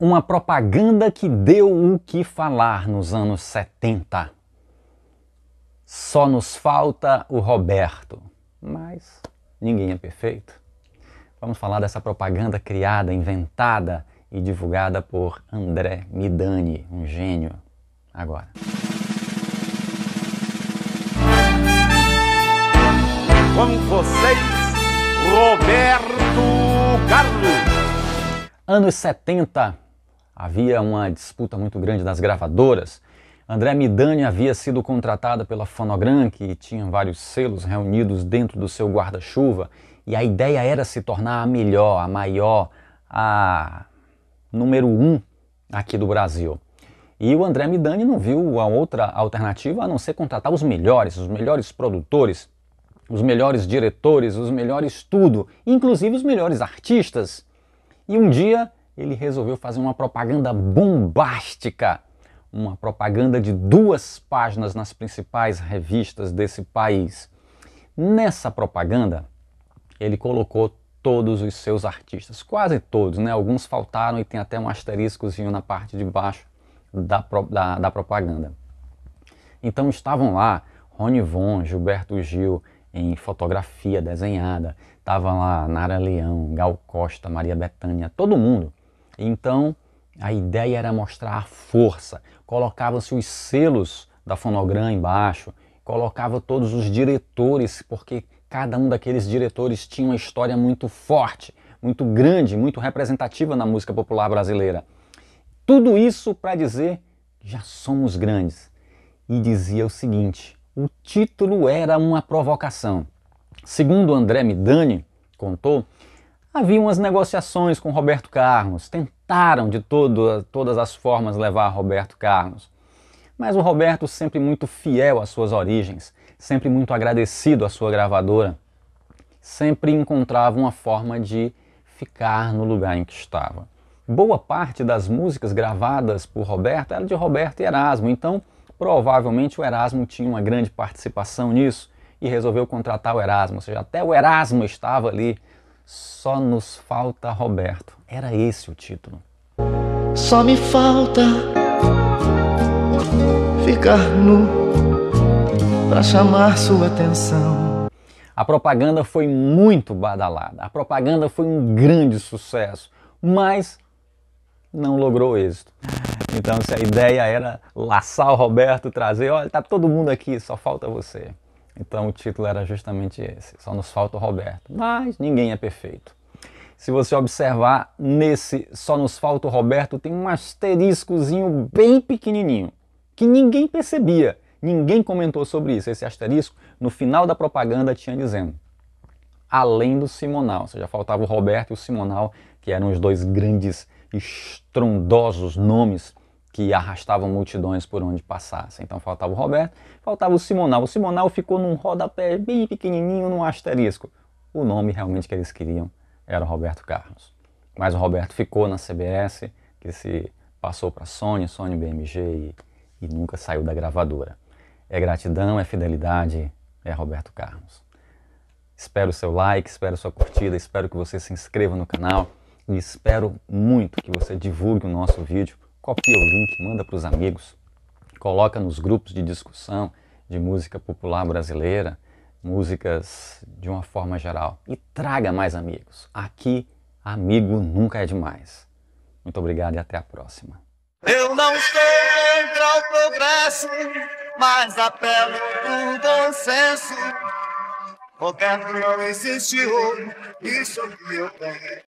uma propaganda que deu o que falar nos anos 70. Só nos falta o Roberto, mas ninguém é perfeito. Vamos falar dessa propaganda criada, inventada e divulgada por André Midani, um gênio, agora. Com vocês, Roberto Carlos. Anos 70, havia uma disputa muito grande das gravadoras. André Midani havia sido contratada pela Fonogram, que tinha vários selos reunidos dentro do seu guarda-chuva, e a ideia era se tornar a melhor, a maior, a número um aqui do Brasil. E o André Midani não viu a outra alternativa a não ser contratar os melhores, os melhores produtores, os melhores diretores, os melhores tudo, inclusive os melhores artistas. E um dia ele resolveu fazer uma propaganda bombástica, uma propaganda de duas páginas nas principais revistas desse país. Nessa propaganda, ele colocou todos os seus artistas, quase todos, né? Alguns faltaram e tem até um asteriscozinho na parte de baixo da, da, da propaganda. Então estavam lá Rony Von, Gilberto Gil em fotografia desenhada, estava lá Nara Leão, Gal Costa, Maria Bethânia, todo mundo. Então, a ideia era mostrar a força. Colocava-se os selos da Fonogram embaixo, colocava todos os diretores, porque cada um daqueles diretores tinha uma história muito forte, muito grande, muito representativa na música popular brasileira. Tudo isso para dizer já somos grandes. E dizia o seguinte: o título era uma provocação. Segundo André Midani contou, Havia umas negociações com Roberto Carlos, tentaram de todo, todas as formas levar Roberto Carlos. Mas o Roberto, sempre muito fiel às suas origens, sempre muito agradecido à sua gravadora, sempre encontrava uma forma de ficar no lugar em que estava. Boa parte das músicas gravadas por Roberto era de Roberto e Erasmo, então provavelmente o Erasmo tinha uma grande participação nisso e resolveu contratar o Erasmo, ou seja, até o Erasmo estava ali só nos falta Roberto. Era esse o título. Só me falta ficar nu para chamar sua atenção. A propaganda foi muito badalada. A propaganda foi um grande sucesso, mas não logrou êxito. Então, se a ideia era laçar o Roberto, trazer, olha, tá todo mundo aqui, só falta você. Então o título era justamente esse: Só nos falta o Roberto. Mas ninguém é perfeito. Se você observar nesse Só nos falta o Roberto, tem um asteriscozinho bem pequenininho que ninguém percebia, ninguém comentou sobre isso. Esse asterisco no final da propaganda tinha dizendo: além do Simonal, ou seja, faltava o Roberto e o Simonal, que eram os dois grandes estrondosos nomes que arrastavam multidões por onde passassem. Então faltava o Roberto, faltava o Simonal. O Simonal ficou num rodapé bem pequenininho, num asterisco. O nome realmente que eles queriam era Roberto Carlos. Mas o Roberto ficou na CBS, que se passou para Sony, Sony BMG e, e nunca saiu da gravadora. É gratidão, é fidelidade, é Roberto Carlos. Espero o seu like, espero sua curtida, espero que você se inscreva no canal e espero muito que você divulgue o nosso vídeo copia o link, manda para os amigos, coloca nos grupos de discussão de música popular brasileira, músicas de uma forma geral e traga mais amigos. Aqui, amigo nunca é demais. Muito obrigado e até a próxima. Eu não estou contra o progresso, mas apelo pro bom senso. não existe ouro, isso que eu tenho.